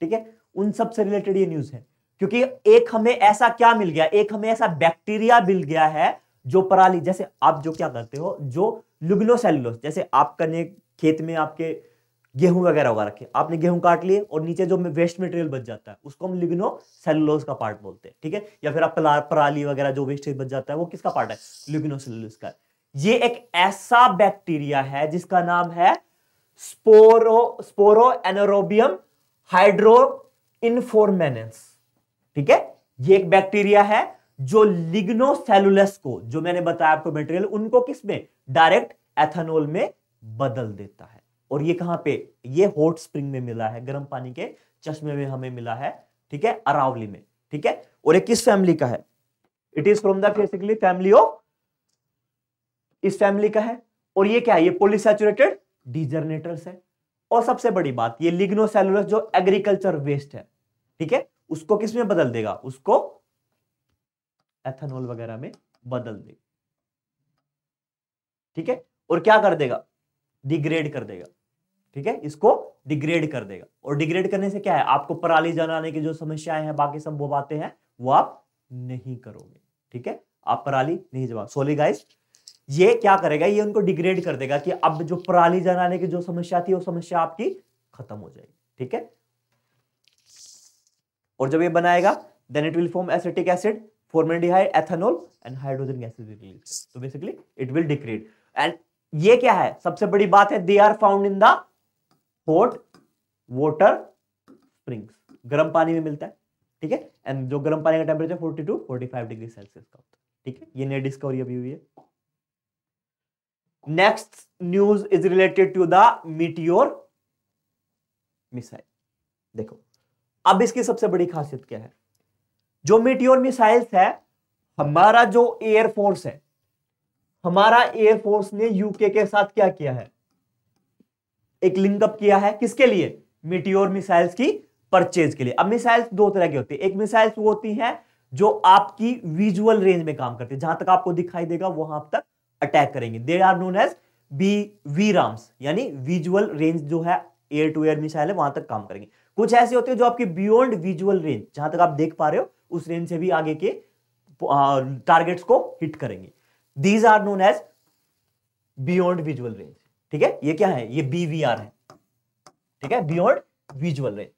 ठीक है उन सबसे रिलेटेड ये न्यूज है क्योंकि एक हमें ऐसा क्या मिल गया एक हमें ऐसा बैक्टीरिया मिल गया है जो पराली जैसे आप जो क्या करते हो जो लुग्नोसेलुलोस जैसे आप करने खेत में आपके गेहूं वगैरह उगा रखे आपने गेहूं काट लिए और नीचे जो वेस्ट मटेरियल बच जाता है उसको हम लिग्नो सेलुलोज का पार्ट बोलते हैं ठीक है या फिर आप पराली वगैरह जो वेस्टेज बच जाता है वो किसका पार्ट है लिग्नो सेलुलोज का ये एक ऐसा बैक्टीरिया है जिसका नाम है स्पोरो स्पोरो एनोरोबियम हाइड्रो इनफोर्मेनेंस ठीक है ये एक बैक्टीरिया है जो लिग्नो सेलुलस को जो मैंने बताया आपको मटेरियल उनको किसमें डायरेक्ट एथेनॉल में बदल देता है और ये कहां पे ये हॉट स्प्रिंग में मिला है गर्म पानी के चश्मे में हमें मिला है ठीक है अरावली में ठीक है और ये किस फैमिली का है it is from the basically family of इस फैमिली का है और ये क्या है ये पोलिसचुरेटेड डिजर्नेटर्स है और सबसे बड़ी बात ये लिग्नोसेलुलस जो एग्रीकल्चर वेस्ट है ठीक है उसको किस में बदल देगा उसको एथेनॉल वगैरह में बदल देगा ठीक है और क्या कर देगा डिग्रेड कर देगा ठीक है इसको डिग्रेड कर देगा और डिग्रेड करने से क्या है आपको पराली जलाने की जो समस्याएं हैं बाकी सब वो बातें हैं वो आप नहीं करोगे ठीक है आप पराली नहीं जला सोली गाइस ये क्या करेगा ये उनको डिग्रेड कर देगा कि अब जो पराली जलाने की जो समस्या थी वो समस्या आपकी खत्म हो जाएगी ठीक है और जब ये बनाएगा then it will form acetic acid formaldehyde and hydrogen hydrogen gases will release so basically it will ये क्या है सबसे बड़ी बात है they are found in the hot water springs गर्म पानी में मिलता है ठीक है एंड जो गर्म पानी का temperature forty to forty five degree Celsius का होता है ठीक है ये नई डिस्कवरी अभी हुई है next news is related to the Meteor missile देखो अब इसकी सबसे बड़ी खासियत क्या है जो मिटियोर मिसाइल्स है हमारा जो एयरफोर्स है हमारा एयरफोर्स ने यूके के साथ क्या किया है एक लिंकअप किया है किसके लिए मिट्योर मिसाइल्स की परचेज के लिए अब मिसाइल्स दो तरह की होती है एक मिसाइल्स वो होती है जो आपकी विजुअल रेंज में काम करती है जहां तक आपको दिखाई देगा वहां आप तक अटैक करेंगे they are known as B V RAAMs यानी विजुअल रेंज जो है एयर टू एयर मिसाइल है वहां तक काम करेंगे कुछ ऐसे होते हैं जो आपकी बियॉन्ड विजुअल रेंज जहां तक आप देख पा रहे हो उस रेंज से भी आगे के टारगेट्स को हिट करेंगे these are known as beyond visual range ठीक है ये क्या है ये बीवीआर है ठीक है बियॉन्ड विजुअल रेंज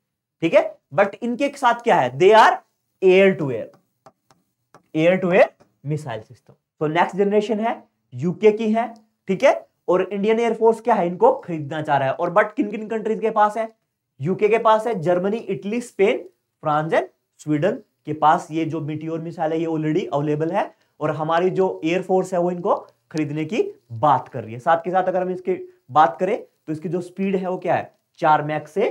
ठीक है बट इनके साथ क्या है they are air to air air to air missile system तो नेक्स्ट जनरेशन है यूके की है ठीक है और इंडियन एयरफोर्स क्या है इनको खरीदना चाह रहा है और बट किन किन कंट्रीज के पास है यूके के पास है Germany Italy Spain France and Sweden के पास ये जो मिट्टी मिसाइल है ये ऑलरेडी अवेलेबल है और हमारी जो एयरफोर्स है वो इनको खरीदने की बात कर रही है साथ के साथ अगर हम इसकी बात करें तो इसकी जो स्पीड है वो क्या है चार मैक से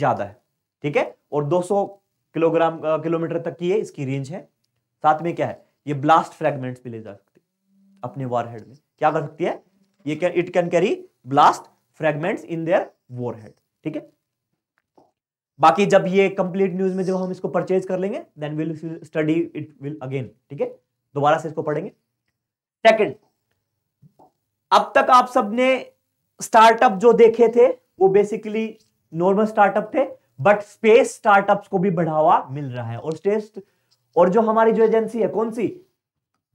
ज्यादा है ठीक है और 200 किलोग्राम किलोमीटर तक की है इसकी रेंज है साथ में क्या है ये ब्लास्ट फ्रेगमेंट्स भी ले जा सकती है अपने वॉरहेड में क्या कर सकती है ये can it can carry blast fragments in their warhead ठीक है बाकी जब ये कंप्लीट न्यूज में जब हम इसको परचेज कर लेंगे then will study it will again ठीक है दोबारा से इसको पढ़ेंगे सेकंड अब तक आप सबने स्टार्टअप जो देखे थे वो बेसिकली नॉर्मल स्टार्टअप थे बट स्पेस स्टार्टअप्स को भी बढ़ावा मिल रहा है और स्टेस्ट और जो हमारी जो एजेंसी है कौन सी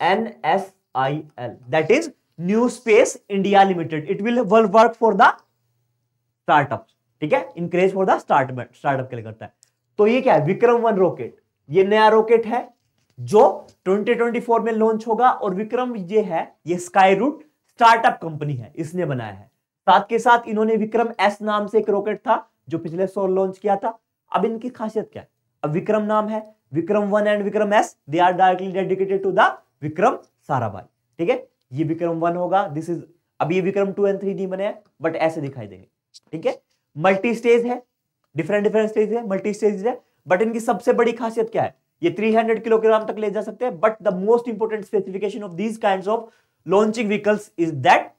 N S I L that is New Space India Limited it will work for the startup ठीक है increase for the startup startup के लिए करता है तो ये क्या है विक्रम वन रॉकेट ये नया रॉकेट है जो 2024 में लॉन्च होगा और विक्रम ये है ये स्काई रूट स्टार्टअप कंपनी है इसने बनाया है साथ के साथ इन्होंने विक्रम एस नाम से एक रॉकेट था जो पिछले सौ लॉन्च किया था अब इनकी खासियत क्या है अब विक्रम नाम है Vikram one and Vikram S they are directly dedicated to the Vikram Sarabhai ठीक है ये विक्रम वन होगा दिस इज अब ये विक्रम टू एंड थ्री नहीं बने बट ऐसे दिखाई देंगे ठीक है मल्टी स्टेज है डिफरेंट डिफरेंट स्टेज है मल्टी स्टेज है बट इनकी सबसे बड़ी खासियत क्या है ये 300 किलोग्राम तक ले जा सकते हैं but the most important specification of these kind of launching vehicles is that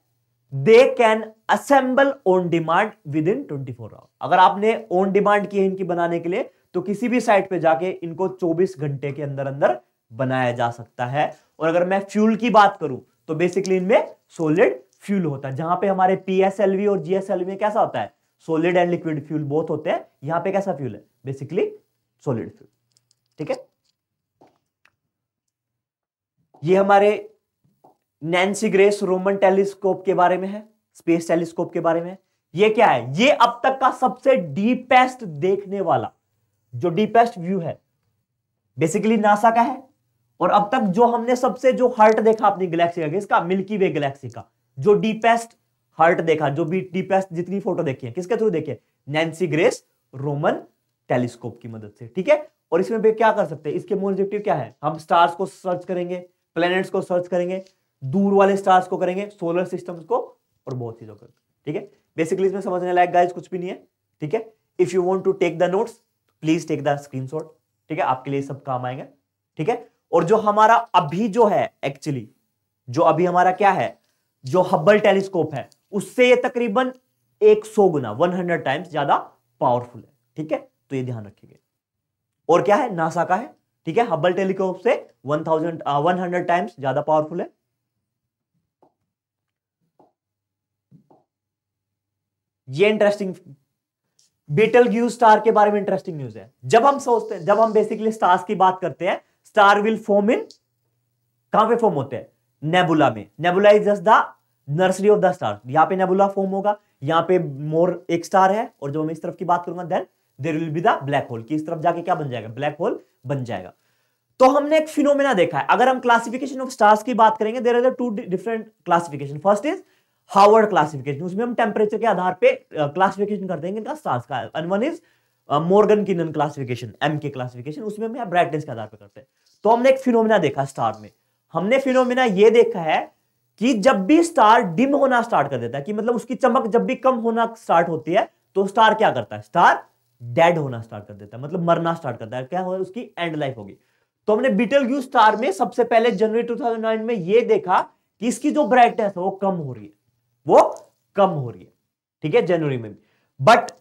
they can assemble on demand within twenty four hour अगर आपने ऑन डिमांड की है इनकी बनाने के लिए तो किसी भी साइट पे जाके इनको 24 घंटे के अंदर अंदर बनाया जा सकता है और अगर मैं फ्यूल की बात करूं तो बेसिकली इनमें सोलिड फ्यूल होता है जहां पे हमारे पीएसएलवी और जीएसएलवी में कैसा होता है solid and liquid fuel both होते हैं यहां पे कैसा फ्यूल है बेसिकली सोलिड फ्यूल ठीक है ये हमारे नैन्सी ग्रेस रोमन टेलीस्कोप के बारे में है स्पेस टेलीस्कोप के बारे में ये क्या है ये अब तक का सबसे डीपेस्ट देखने वाला जो डीपेस्ट व्यू है बेसिकली नासा का है और अब तक जो हमने सबसे जो हर्ट देखा अपनी गैलेक्सी का किसका मिल्की वे गैलेक्सी का जो डीपेस्ट हर्ट देखा जो भी डीपेस्ट जितनी फोटो देखी है किसके थ्रू देखिए नैन्सी ग्रेस रोमन टेलीस्कोप की मदद से ठीक है और इसमें क्या कर सकते हैं इसके मोर क्या है हम स्टार्स को सर्च करेंगे प्लैनेट्स को सर्च करेंगे दूर वाले स्टार्स को करेंगे सोलर सिस्टम को और बहुत चीजों को ठीक है बेसिकली इसमें समझने लायक गाइज कुछ भी नहीं है ठीक है if you want to take the notes please take the screen ठीक है आपके लिए सब काम आएंगे ठीक है और जो हमारा अभी जो है एक्चुअली जो अभी हमारा क्या है जो हब्बल टेलीस्कोप है उससे ये तकरीबन 100 गुना 100 टाइम्स ज्यादा पावरफुल है ठीक है तो ये ध्यान रखिएगा और क्या है नासा का है ठीक है हब्बल टेलीस्कोप से 1000 100 टाइम्स ज्यादा पावरफुल है ये इंटरेस्टिंग बेटल ग्यू स्टार के बारे में इंटरेस्टिंग न्यूज है जब हम सोचते हैं जब हम बेसिकली स्टार्स की बात करते हैं स्टार विल फॉर्म इन कहां पे फॉर्म होते हैं नेबुला में nebula is just the nursery of the star यहां पे नेबुला फॉर्म होगा यहां पे मोर एक स्टार है और जब मैं इस तरफ की बात करूंगा then there will be the black hole की इस तरफ जाके क्या बन जाएगा ब्लैक होल बन जाएगा तो हमने एक फिनोमेना देखा है अगर हम क्लासिफिकेशन ऑफ स्टार्स की बात करेंगे there are two different classification first is Harvard classification उसमें हम टेम्परेचर के आधार पे क्लासिफिकेशन करते हैं इनका स्टार्स का एंड वन इज मॉर्गन नन क्लासिफिकेशन एम के क्लासिफिकेशन उसमें हम ब्राइटनेस के आधार पे करते हैं तो हमने एक फिनोमिना देखा स्टार में हमने फिनोमिना ये देखा है कि जब भी स्टार डिम होना स्टार्ट कर देता है कि मतलब उसकी चमक जब भी कम होना स्टार्ट होती है तो स्टार क्या करता है स्टार डेड होना स्टार्ट कर देता है मतलब मरना स्टार्ट करता है क्या हो उसकी एंड लाइफ होगी तो हमने बीटल यू स्टार में सबसे पहले जनवरी 2009 में यह देखा कि इसकी जो ब्राइटनेस है वो कम हो रही है वो कम हो रही है ठीक है जनवरी में भी बट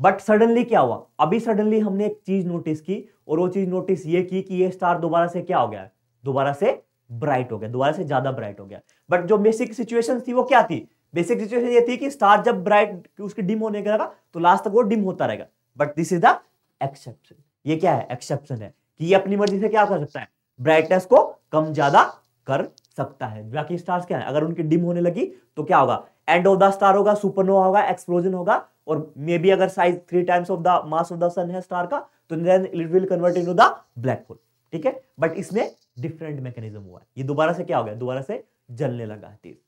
बट सडनली क्या हुआ अभी सडनली हमने एक चीज नोटिस की और वो चीज नोटिस ये की कि ये स्टार दोबारा से क्या हो गया दोबारा से ब्राइट हो गया दोबारा से ज्यादा ब्राइट हो गया बट जो बेसिक सिचुएशन थी वो क्या थी बेसिक सिचुएशन ये थी कि स्टार जब ब्राइट उसके डिम होने का तो लास्ट तक वो डिम होता रहेगा but this is the exception ये क्या है एक्सेप्शन है कि ये अपनी मर्जी से क्या कर सकता है ब्राइटनेस को कम ज्यादा कर सकता है बाकी स्टार्स क्या है अगर उनकी डिम होने लगी तो क्या होगा एंड ऑफ द स्टार होगा सुपरनोवा होगा एक्सप्लोजन होगा और मे बी अगर size three times of the mass of the sun है स्टार का तो then it will convert into the black hole ठीक है बट इसमें डिफरेंट मैकेनिज्म हुआ है ये दोबारा से क्या हो गया दोबारा से जलने लगा तीर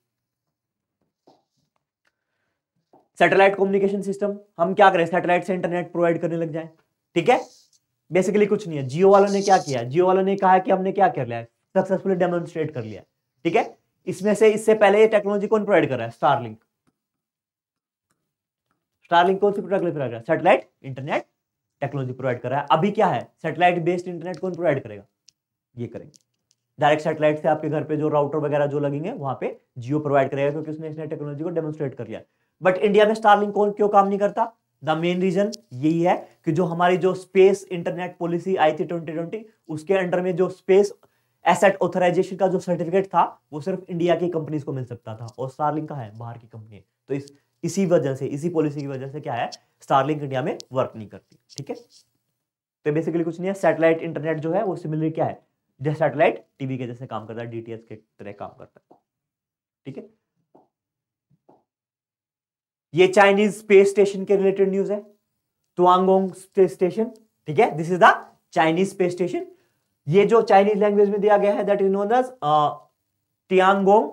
सैटेलाइट कम्युनिकेशन सिस्टम हम क्या करें सैटेलाइट से इंटरनेट प्रोवाइड करने लग जाए ठीक है बेसिकली कुछ नहीं है जियो वालों ने क्या किया जियो वालों ने कहा कि हमने क्या कर लिया सक्सेसफुली डेमोन्स्ट्रेट कर लिया ठीक है इसमें से इससे पहले ये टेक्नोलॉजी कौन प्रोवाइड कर रहा है स्टारलिंक स्टारलिंक कौन सी प्रोडक्ट प्रोवाइड कर सैटेलाइट इंटरनेट टेक्नोलॉजी प्रोवाइड कर रहा है अभी क्या है सैटेलाइट बेस्ड इंटरनेट कौन प्रोवाइड करेगा ये करेंगे डायरेक्ट सैटेलाइट से आपके घर पे जो राउटर वगैरह जो लगेंगे वहां पे जियो प्रोवाइड करेगा क्योंकि उसने इस टेक्नोलॉजी को डेमोस्ट्रेट कर लिया बट इंडिया में स्टारलिंक कौन क्यों काम नहीं करता द मेन रीजन यही है कि जो हमारी जो स्पेस इंटरनेट पॉलिसी आई थी ट्वेंटी ट्वेंटी उसके अंडर में जो स्पेस एसेट ऑथराइजेशन का जो सर्टिफिकेट था वो सिर्फ इंडिया की कंपनीज को मिल सकता था और स्टारलिंक का है बाहर की कंपनी है तो इस इसी वजह से इसी पॉलिसी की वजह से क्या है स्टारलिंक इंडिया में वर्क नहीं करती ठीक है तो बेसिकली कुछ नहीं है सैटेलाइट इंटरनेट जो है वो सिमिलर क्या है जैसे सैटेलाइट टीवी के जैसे काम करता है डीटीएच के तरह काम करता है ठीक है ये चाइनीज स्पेस स्टेशन के रिलेटेड न्यूज है तुआंगोंग स्पेस स्टेशन ठीक है this is the Chinese space station ये जो चाइनीज लैंग्वेज में दिया गया है that is known as Tiangong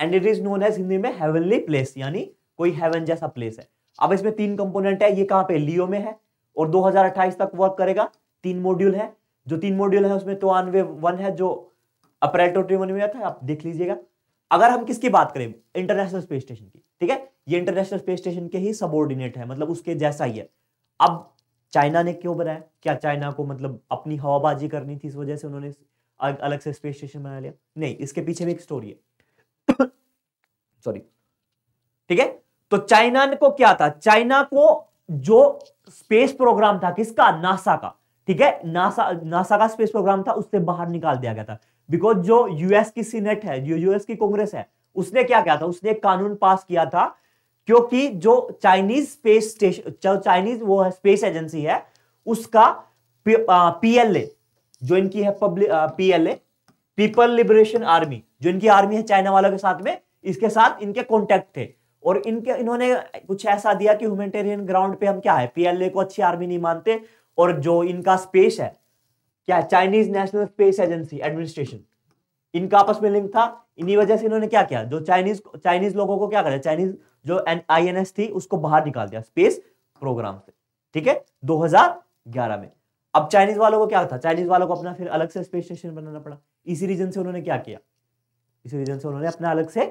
and it is known as Hindi में हेवनली प्लेस यानी कोई हेवन जैसा प्लेस है अब इसमें तीन कंपोनेंट है ये कहां पे लियो में है और 2028 तक वर्क करेगा तीन मॉड्यूल है जो तीन मॉड्यूल है उसमें तो वन है जो अप्रैल ट्वेंटी में था आप देख लीजिएगा अगर हम किसकी बात करें इंटरनेशनल स्पेस स्टेशन की ठीक है ये इंटरनेशनल स्पेस स्टेशन के ही सबोर्डिनेट है मतलब उसके जैसा ही है अब चाइना ने क्यों बनाया क्या चाइना को मतलब अपनी हवाबाजी करनी थी इस वजह से उन्होंने अलग से स्पेस स्टेशन बना लिया नहीं इसके पीछे भी एक स्टोरी है सॉरी ठीक है तो चाइना को क्या था चाइना को जो स्पेस प्रोग्राम था किसका नासा का ठीक है नासा नासा का स्पेस प्रोग्राम था उससे बाहर निकाल दिया गया था बिकॉज जो यूएस की सीनेट है जो यूएस की कांग्रेस है उसने क्या किया था उसने एक कानून पास किया था क्योंकि जो चाइनीज स्पेस स्टेशन चाइनीज वो है स्पेस एजेंसी है उसका पीएलए जो इनकी है public PLA people liberation army जो इनकी आर्मी है चाइना वालों के साथ में इसके साथ इनके कॉन्टेक्ट थे और इनके इन्होंने कुछ ऐसा दिया कि ह्यूमेटेरियन ग्राउंड पे हम क्या है पीएलए को अच्छी आर्मी नहीं मानते और जो इनका स्पेस है क्या Chinese national space agency administration इनका आपस में लिंक था इन्हीं वजह से इन्होंने क्या किया जो चाइनीज चाइनीज लोगों को क्या करा चाइनीज जो आई थी उसको बाहर निकाल दिया स्पेस प्रोग्राम से ठीक है 2011 में अब चाइनीज वालों को क्या था चाइनीज वालों को अपना फिर अलग से स्पेस स्टेशन बनाना पड़ा इसी रीजन से उन्होंने क्या किया इसी रीजन से उन्होंने अपना अलग से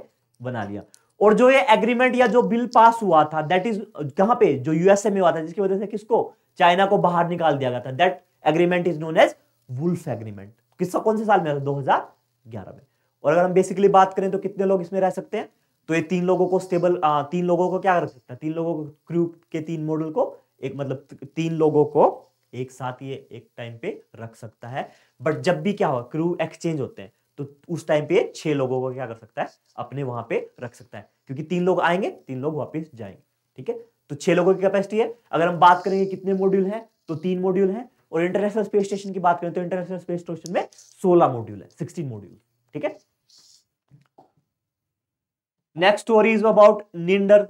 बना लिया और जो ये एग्रीमेंट या जो बिल पास हुआ था दैट इज कहां पे जो यूएसए में हुआ था जिसकी वजह से किसको चाइना को बाहर निकाल दिया गया था that agreement is known as Wolf agreement किसका कौन से साल में दो हजार ग्यारह में और अगर हम बेसिकली बात करें तो कितने लोग इसमें रह सकते हैं तो ये तीन लोगों को स्टेबल तीन लोगों को क्या रख सकता है तीन लोगों को क्रू के तीन मॉडल को एक मतलब तीन लोगों को एक साथ ये एक टाइम पे रख सकता है बट जब भी क्या हो क्रू एक्सचेंज होते हैं तो उस टाइम पे छह लोगों को क्या कर सकता है अपने वहां पे रख सकता है क्योंकि तीन लोग आएंगे तीन लोग वापस जाएंगे ठीक है तो छह लोगों की कैपेसिटी है अगर हम बात करेंगे कितने मॉड्यूल हैं तो तीन मॉड्यूल हैं और इंटरनेशनल स्पेस स्टेशन की बात करें तो इंटरनेशनल स्पेस स्टेशन में सोलह मॉड्यूल है सिक्सटीन मॉड्यूल ठीक है नेक्स्ट स्टोरी इज अबाउट नियंडर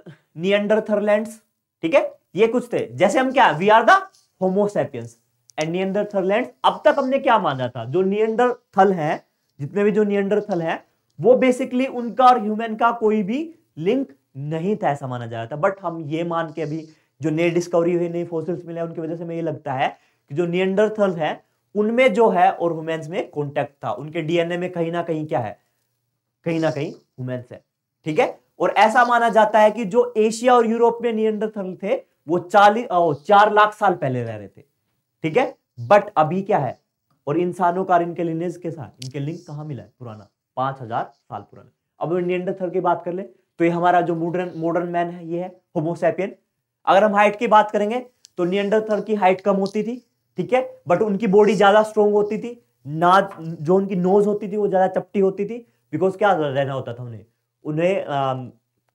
नियंडरथरलैंड्स ठीक है ये कुछ थे जैसे हम क्या we are the Homo sapiens and Neanderthals अब तक हमने क्या माना था जो नियंडर थल है जितने भी जो नियंडर थल है वो बेसिकली उनका और ह्यूमन का कोई भी लिंक नहीं था ऐसा माना जा रहा था बट हम ये मान के अभी जो नई डिस्कवरी हुई नई फोसिल्स मिले उनकी वजह से हमें ये लगता है कि जो नियंडरथल है उनमें जो है और हुमेन्स में कॉन्टेक्ट था उनके डीएनए में कहीं ना कहीं क्या है कहीं ना कहीं हुमेन्स है ठीक है और ऐसा माना जाता है कि जो एशिया और यूरोप में नियंडरथल थे वो चालीस चार लाख साल पहले रह रहे थे ठीक है बट अभी क्या है और इंसानों का इनके लिनेज के साथ इनके लिंक कहां मिला है पुराना पांच हजार साल पुराना अब नियंडरथल की बात कर ले तो ये हमारा जो मॉडर्न मॉडर्न मैन है ये है होमोसेपियन अगर हम हाइट की बात करेंगे तो नियंडरथल की हाइट कम होती थी ठीक है बट उनकी बॉडी ज्यादा स्ट्रोंग होती थी ना जो उनकी नोज होती थी वो ज्यादा चपटी होती थी बिकॉज क्या रहना होता था उन्हें उन्हें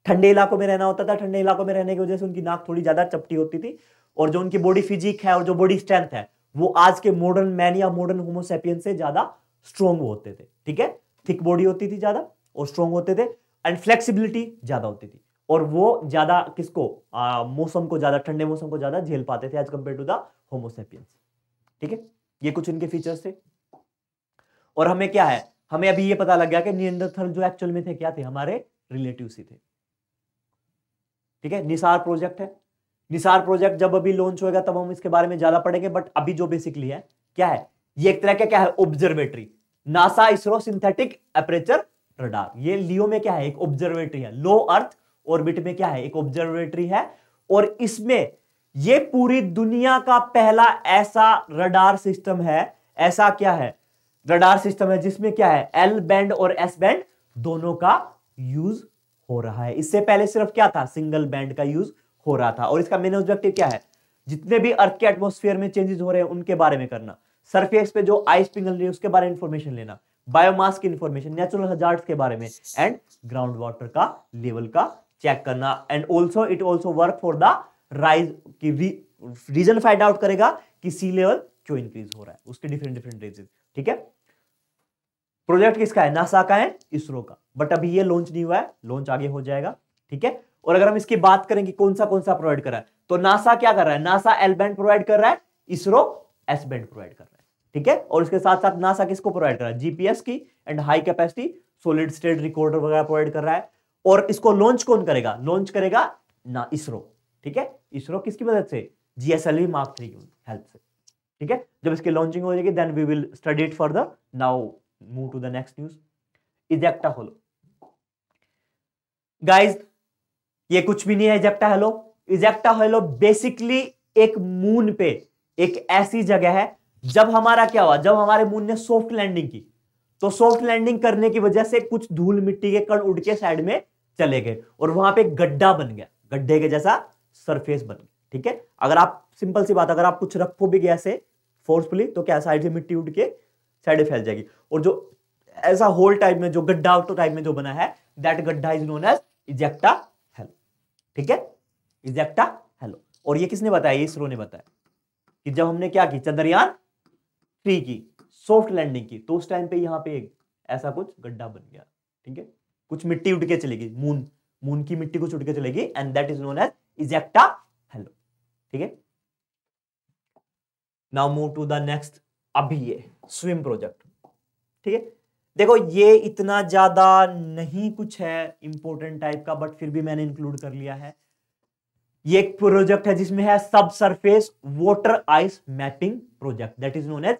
ठंडे इलाकों में रहना होता था ठंडे इलाकों में रहने की वजह से उनकी नाक थोड़ी ज्यादा चपटी होती थी और जो उनकी बॉडी फिजिक है और जो बॉडी स्ट्रेंथ है वो आज के मॉडर्न मैन या मॉडर्न होमोसेपियन से ज्यादा स्ट्रोंग होते थे ठीक है थिक बॉडी होती थी ज्यादा और स्ट्रोंग होते थे एंड फ्लेक्सिबिलिटी ज्यादा होती थी और वो ज्यादा किसको मौसम को ज्यादा ठंडे मौसम को ज्यादा झेल पाते थे as compare to the Homo sapiens ठीक है ये कुछ इनके फीचर्स थे और हमें क्या है हमें अभी ये पता लग गया कि नियंदरथल जो एक्चुअल में थे क्या थे हमारे रिलेटिव ही थे ठीक है निसार प्रोजेक्ट है निसार प्रोजेक्ट जब अभी लॉन्च होगा तब हम इसके बारे में ज्यादा पढ़ेंगे बट अभी जो बेसिकली है क्या है ये एक तरह का क्या है observatory NASA ISRO synthetic aperture radar ये लियो में क्या है एक ऑब्जर्वेटरी है लो अर्थ ऑर्बिट में क्या है एक ऑब्जर्वेटरी है और इसमें यह पूरी दुनिया का पहला ऐसा रडार सिस्टम है ऐसा क्या है रडार सिस्टम है जिसमें क्या है एल बैंड और एस बैंड दोनों का यूज हो रहा है इससे पहले सिर्फ क्या था सिंगल बैंड का यूज हो रहा था और इसका मेन ऑब्जेक्टिव क्या है जितने भी अर्थ के एटमोस्फियर में चेंजेस हो रहे हैं उनके बारे में करना सरफेस पे जो आइस पिंगल रही है उसके बारे में इंफॉर्मेशन लेना बायोमास की इंफॉर्मेशन नेचुरल हजार के बारे में एंड ग्राउंड वाटर का लेवल का चेक करना and also it also work for the rise की रीजन फाइंड आउट करेगा कि सी लेवल क्यों इंक्रीज हो रहा है उसके डिफरेंट डिफरेंट रीजन ठीक है प्रोजेक्ट किसका है नासा का है इसरो का बट अभी ये लॉन्च नहीं हुआ है लॉन्च आगे हो जाएगा ठीक है और अगर हम इसकी बात करें कि कौन सा कौन सा प्रोवाइड कर रहा है तो नासा क्या कर रहा है नासा एल बैंड प्रोवाइड कर रहा है इसरो एस बैंड प्रोवाइड कर रहा है ठीक है और इसके साथ साथ नासा किसको प्रोवाइड कर रहा है जीपीएस की and high capacity solid state recorder वगैरह प्रोवाइड कर रहा है और इसको लॉन्च कौन करेगा लॉन्च करेगा ना इसरो ठीक है इसरो किसकी मदद से जीएसएल मार्क थ्री की हेल्प से ठीक है जब इसकी लॉन्चिंग हो जाएगी then we will study it further now move to the next news ejecta halo guys ये कुछ भी नहीं है ejecta halo ejecta halo basically एक मून पे एक ऐसी जगह है जब हमारा क्या हुआ जब हमारे मून ने सॉफ्ट लैंडिंग की तो सॉफ्ट लैंडिंग करने की वजह से कुछ धूल मिट्टी के कण उड़ के साइड में चले गए और वहां पे गड्ढा बन गया गड्ढे के जैसा सरफेस बन गई ठीक है अगर आप सिंपल सी बात अगर आप कुछ रखो भी गैसे फोर्सफुली तो क्या साइड से मिट्टी उठ के साइड फैल जाएगी और जो ऐसा होल टाइप में जो गड्ढा तो टाइप में जो बना है दैट गड्ढा is known as ejecta halo ठीक है इजेक्टा हेलो और ये किसने बताया इसरो ने बताया कि जब हमने क्या की चंद्रयान थ्री की सॉफ्ट लैंडिंग की तो उस टाइम पे यहाँ पे एक ऐसा कुछ गड्ढा बन गया ठीक है कुछ मिट्टी उठ के चलेगी मून मून की मिट्टी कुछ उठ के चलेगी and that is known as ejecta halo ठीक है now move to the next अभी ये स्विम प्रोजेक्ट ठीक है देखो ये इतना ज्यादा नहीं कुछ है इंपॉर्टेंट टाइप का बट फिर भी मैंने इंक्लूड कर लिया है ये एक प्रोजेक्ट है जिसमें है subsurface water ice mapping project that is known as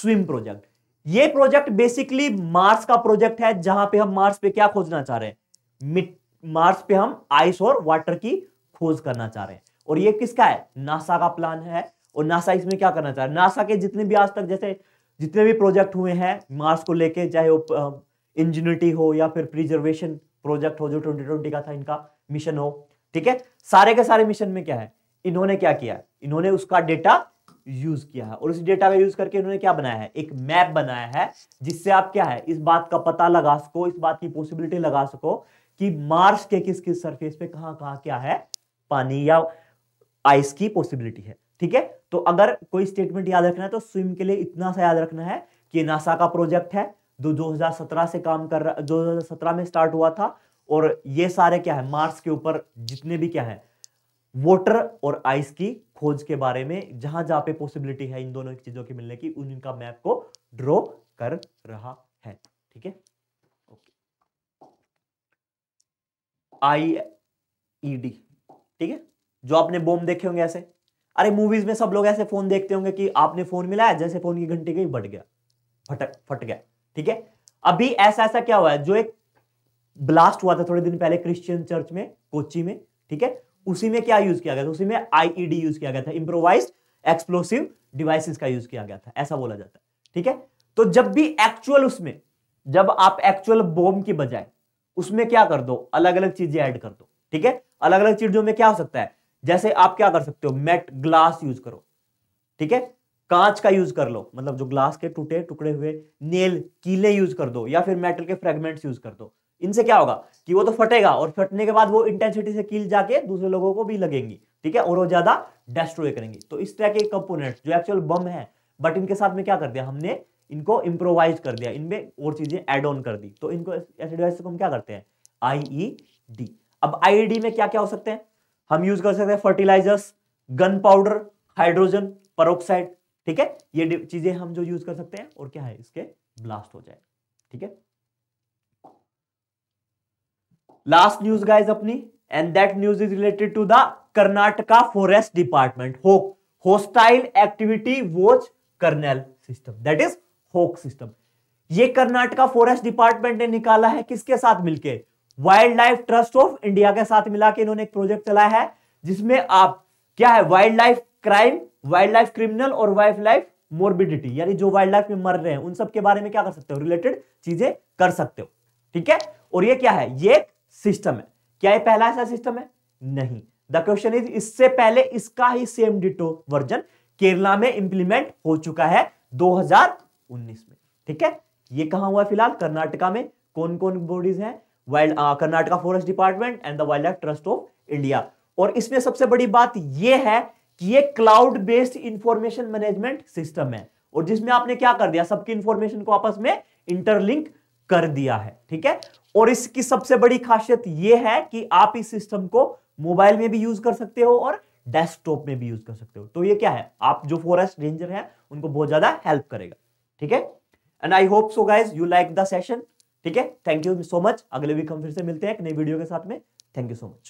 स्विम प्रोजेक्ट ये प्रोजेक्ट बेसिकली मार्स का प्रोजेक्ट है जहां पे हम मार्स पे क्या खोजना चाह रहे हैं मार्स पे हम आइस और वाटर की खोज करना चाह रहे हैं और ये किसका है नासा का प्लान है और नासा इसमें क्या करना चाह रहे हैं नासा के जितने भी आज तक जैसे जितने भी प्रोजेक्ट हुए हैं मार्स को लेके चाहे वो इंजीनियरिटी हो या फिर प्रिजर्वेशन प्रोजेक्ट हो जो 2020 का था इनका मिशन हो ठीक है सारे के सारे मिशन में क्या है इन्होंने क्या किया इन्होंने उसका डेटा यूज किया है और उस डेटा का यूज करके इन्होंने क्या बनाया है एक मैप बनाया है जिससे आप क्या है इस बात का पता लगा सको इस बात की पॉसिबिलिटी लगा सको कि मार्स के किस किस सरफेस पे कहा क्या है पानी या आइस की पॉसिबिलिटी है ठीक है तो अगर कोई स्टेटमेंट याद रखना है तो स्विम के लिए इतना सा याद रखना है कि नासा का प्रोजेक्ट है जो 2017 से काम कर रहा दो में स्टार्ट हुआ था और ये सारे क्या है मार्स के ऊपर जितने भी क्या है वाटर और आइस की खोज के बारे में जहां जहां पे पॉसिबिलिटी है इन दोनों चीजों के मिलने की उनका मैप को ड्रॉ कर रहा है ठीक है ओके आई ई डी जो आपने बोम देखे होंगे ऐसे अरे मूवीज में सब लोग ऐसे फोन देखते होंगे कि आपने फोन मिलाया जैसे फोन की घंटी गई बट गया फटक फट गया ठीक है अभी ऐसा ऐसा क्या हुआ है जो एक ब्लास्ट हुआ था थोड़े दिन पहले क्रिश्चियन चर्च में कोची में ठीक है उसी में क्या यूज किया गया था उसी में आईईडी यूज e किया गया था इंप्रोवाइज एक्सप्लोसिव डिवाइसेस का यूज किया गया था ऐसा बोला जाता है ठीक है तो जब भी एक्चुअल उसमें जब आप एक्चुअल बोम की बजाय उसमें क्या कर दो अलग अलग चीजें ऐड कर दो ठीक है अलग अलग चीजों में क्या हो सकता है जैसे आप क्या कर सकते हो मेट ग्लास यूज करो ठीक है कांच का यूज कर लो मतलब जो ग्लास के टूटे टुकड़े हुए नेल कीले यूज कर दो या फिर मेटल के फ्रेगमेंट्स यूज कर दो इनसे क्या होगा कि वो तो फटेगा और फटने के बाद वो इंटेंसिटी से कील जाके दूसरे लोगों को भी लगेंगी ठीक है और वो ज्यादा डेस्ट्रॉय करेंगी तो इस तरह के कंपोनेंट्स जो एक्चुअल बम है बट इनके साथ में क्या कर दिया हमने इनको इम्प्रोवाइज कर दिया इनमें और चीजें एड ऑन कर दी तो इनको एसिड हम क्या करते हैं आईई डी e अब डी e में क्या क्या हो सकते हैं हम यूज कर सकते हैं fertilizers gun powder hydrogen peroxide ठीक है ये चीजें हम जो यूज कर सकते हैं और क्या है इसके ब्लास्ट हो जाए ठीक है लास्ट न्यूज गाइज अपनी and that news is related to the Karnataka forest department hawk hostile activity watch kernel system that is hawk system ये कर्नाटका फॉरेस्ट डिपार्टमेंट ने निकाला है किसके साथ मिलके wildlife trust of India के साथ मिला के इन्होंने एक प्रोजेक्ट चलाया है जिसमें आप क्या है wildlife crime wildlife criminal और वाइल्ड लाइफ मोर्बिडिटी यानी जो वाइल्ड लाइफ में मर रहे हैं उन सब के बारे में क्या कर सकते हो रिलेटेड चीजें कर सकते हो ठीक है और ये क्या है ये सिस्टम है क्या ये पहला ऐसा सिस्टम है नहीं द क्वेश्चन इज इससे पहले इसका ही सेम डिटो वर्जन केरला में इंप्लीमेंट हो चुका है 2019 में ठीक है ये कहा हुआ फिलहाल कर्नाटका में कौन कौन बॉडीज हैं wild Karnataka forest department and the wildlife trust of India और इसमें सबसे बड़ी बात यह है कि ये cloud based information management system है और जिसमें आपने क्या कर दिया सबकी इंफॉर्मेशन को आपस में इंटरलिंक कर दिया है ठीक है और इसकी सबसे बड़ी खासियत यह है कि आप इस सिस्टम को मोबाइल में भी यूज कर सकते हो और डेस्कटॉप में भी यूज कर सकते हो तो ये क्या है आप जो फॉरेस्ट रेंजर है उनको बहुत ज्यादा हेल्प करेगा ठीक है and I hope so guys you like the session ठीक है थैंक यू सो मच अगले वीक हम फिर से मिलते हैं एक नई वीडियो के साथ में थैंक यू सो मच